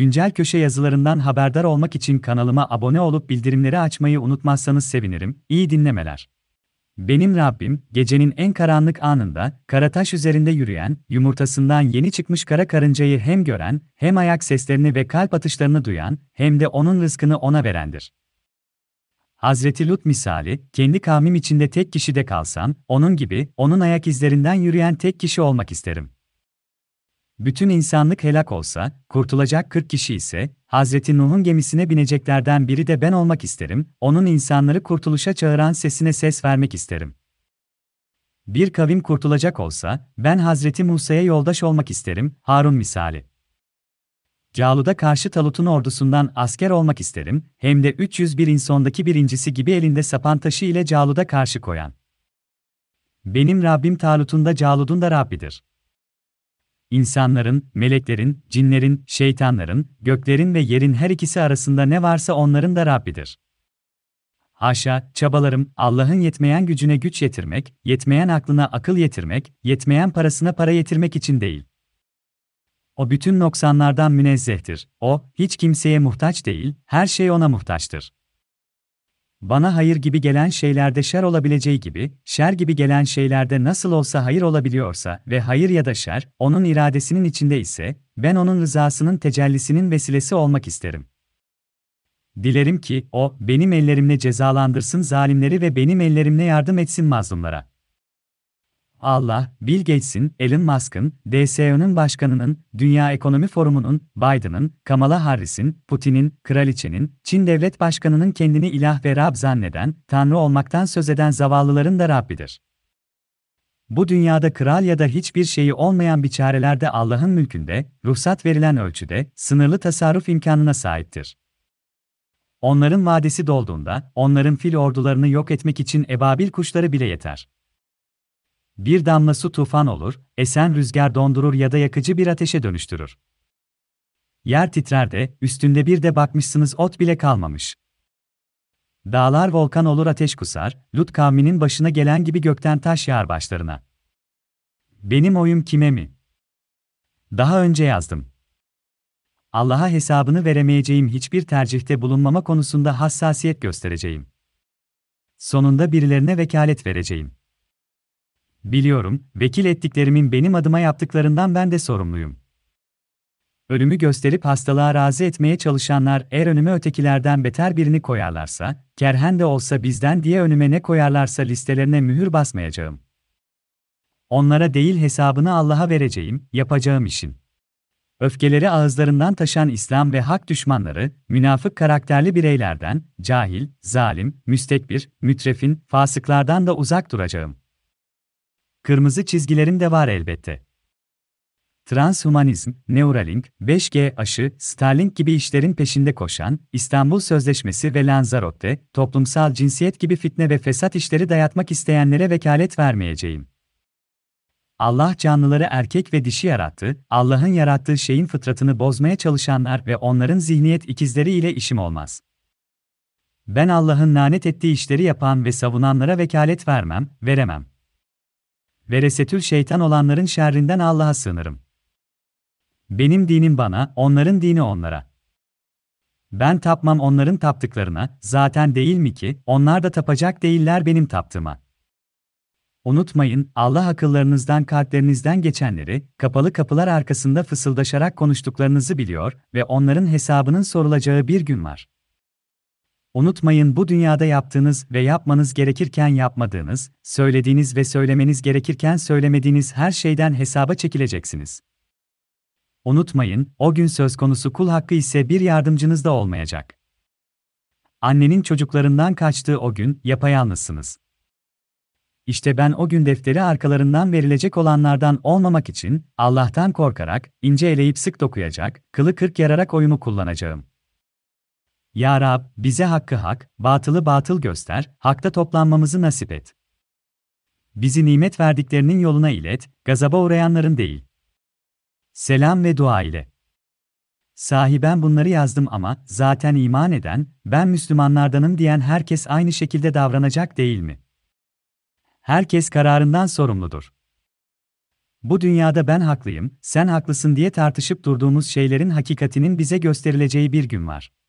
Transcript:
Güncel köşe yazılarından haberdar olmak için kanalıma abone olup bildirimleri açmayı unutmazsanız sevinirim. İyi dinlemeler. Benim Rabbim, gecenin en karanlık anında, karataş üzerinde yürüyen, yumurtasından yeni çıkmış kara karıncayı hem gören, hem ayak seslerini ve kalp atışlarını duyan, hem de onun rızkını ona verendir. Hazreti Lut misali, kendi kavmim içinde tek kişi de kalsam, onun gibi, onun ayak izlerinden yürüyen tek kişi olmak isterim bütün insanlık helak olsa, kurtulacak 40 kişi ise, Hazreti Nuh'un gemisine bineceklerden biri de ben olmak isterim, onun insanları kurtuluşa çağıran sesine ses vermek isterim. Bir kavim kurtulacak olsa, ben Hazreti Musa'ya yoldaş olmak isterim, Harun misali. Calud'a karşı Talut'un ordusundan asker olmak isterim, hem de 301 insondaki birincisi gibi elinde sapan taşı ile Calud'a karşı koyan. Benim Rabbim Talut'un da Calud'un da Rabbidir. İnsanların, meleklerin, cinlerin, şeytanların, göklerin ve yerin her ikisi arasında ne varsa onların da Rabbidir. Haşa, çabalarım, Allah'ın yetmeyen gücüne güç yetirmek, yetmeyen aklına akıl yetirmek, yetmeyen parasına para yetirmek için değil. O bütün noksanlardan münezzehtir. O, hiç kimseye muhtaç değil, her şey ona muhtaçtır. Bana hayır gibi gelen şeylerde şer olabileceği gibi, şer gibi gelen şeylerde nasıl olsa hayır olabiliyorsa ve hayır ya da şer, onun iradesinin içinde ise, ben onun rızasının tecellisinin vesilesi olmak isterim. Dilerim ki, o, benim ellerimle cezalandırsın zalimleri ve benim ellerimle yardım etsin mazlumlara. Allah, Bill Gates'in, Elon Musk'ın, DSEO'nun başkanının, Dünya Ekonomi Forumu'nun, Biden'ın, Kamala Harris'in, Putin'in, Kraliçenin, Çin Devlet Başkanı'nın kendini ilah ve Rab zanneden, Tanrı olmaktan söz eden zavallıların da Rabbidir. Bu dünyada kral ya da hiçbir şeyi olmayan biçareler de Allah'ın mülkünde, ruhsat verilen ölçüde, sınırlı tasarruf imkanına sahiptir. Onların vadesi dolduğunda, onların fil ordularını yok etmek için ebabil kuşları bile yeter. Bir damla su tufan olur, esen rüzgar dondurur ya da yakıcı bir ateşe dönüştürür. Yer titrer de, üstünde bir de bakmışsınız ot bile kalmamış. Dağlar volkan olur ateş kusar, Lut kavminin başına gelen gibi gökten taş yağar başlarına. Benim oyum kime mi? Daha önce yazdım. Allah'a hesabını veremeyeceğim hiçbir tercihte bulunmama konusunda hassasiyet göstereceğim. Sonunda birilerine vekalet vereceğim. Biliyorum, vekil ettiklerimin benim adıma yaptıklarından ben de sorumluyum. Ölümü gösterip hastalığa razı etmeye çalışanlar eğer önüme ötekilerden beter birini koyarlarsa, kerhen de olsa bizden diye önüme ne koyarlarsa listelerine mühür basmayacağım. Onlara değil hesabını Allah'a vereceğim, yapacağım işin. Öfkeleri ağızlarından taşan İslam ve hak düşmanları, münafık karakterli bireylerden, cahil, zalim, müstekbir, mütrefin, fasıklardan da uzak duracağım. Kırmızı çizgilerim de var elbette. Transhumanizm, Neuralink, 5G aşı, Starlink gibi işlerin peşinde koşan, İstanbul Sözleşmesi ve Lanzarote, toplumsal cinsiyet gibi fitne ve fesat işleri dayatmak isteyenlere vekalet vermeyeceğim. Allah canlıları erkek ve dişi yarattı, Allah'ın yarattığı şeyin fıtratını bozmaya çalışanlar ve onların zihniyet ikizleri ile işim olmaz. Ben Allah'ın lanet ettiği işleri yapan ve savunanlara vekalet vermem, veremem veresetül şeytan olanların şerrinden Allah'a sığınırım. Benim dinim bana, onların dini onlara. Ben tapmam onların taptıklarına, zaten değil mi ki, onlar da tapacak değiller benim taptığıma. Unutmayın, Allah akıllarınızdan kalplerinizden geçenleri, kapalı kapılar arkasında fısıldaşarak konuştuklarınızı biliyor ve onların hesabının sorulacağı bir gün var. Unutmayın bu dünyada yaptığınız ve yapmanız gerekirken yapmadığınız, söylediğiniz ve söylemeniz gerekirken söylemediğiniz her şeyden hesaba çekileceksiniz. Unutmayın, o gün söz konusu kul hakkı ise bir yardımcınız da olmayacak. Annenin çocuklarından kaçtığı o gün yapayalnızsınız. İşte ben o gün defteri arkalarından verilecek olanlardan olmamak için Allah'tan korkarak ince eleyip sık dokuyacak, kılı kırk yararak oyumu kullanacağım. Ya Rab, bize hakkı hak, batılı batıl göster, hakta toplanmamızı nasip et. Bizi nimet verdiklerinin yoluna ilet, gazaba uğrayanların değil. Selam ve dua ile. Sahi ben bunları yazdım ama zaten iman eden, ben Müslümanlardanım diyen herkes aynı şekilde davranacak değil mi? Herkes kararından sorumludur. Bu dünyada ben haklıyım, sen haklısın diye tartışıp durduğumuz şeylerin hakikatinin bize gösterileceği bir gün var.